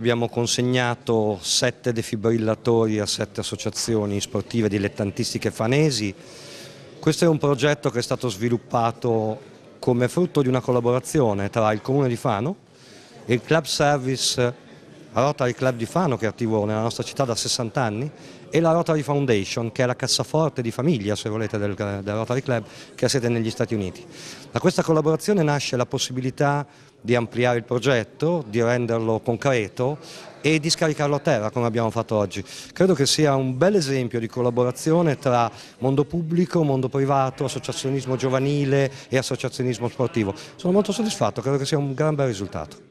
Abbiamo consegnato sette defibrillatori a sette associazioni sportive dilettantistiche fanesi. Questo è un progetto che è stato sviluppato come frutto di una collaborazione tra il Comune di Fano e il Club Service la Rotary Club di Fano che è attivo nella nostra città da 60 anni e la Rotary Foundation che è la cassaforte di famiglia se volete del, del Rotary Club che ha sede negli Stati Uniti. Da questa collaborazione nasce la possibilità di ampliare il progetto, di renderlo concreto e di scaricarlo a terra come abbiamo fatto oggi. Credo che sia un bel esempio di collaborazione tra mondo pubblico, mondo privato, associazionismo giovanile e associazionismo sportivo. Sono molto soddisfatto, credo che sia un gran bel risultato.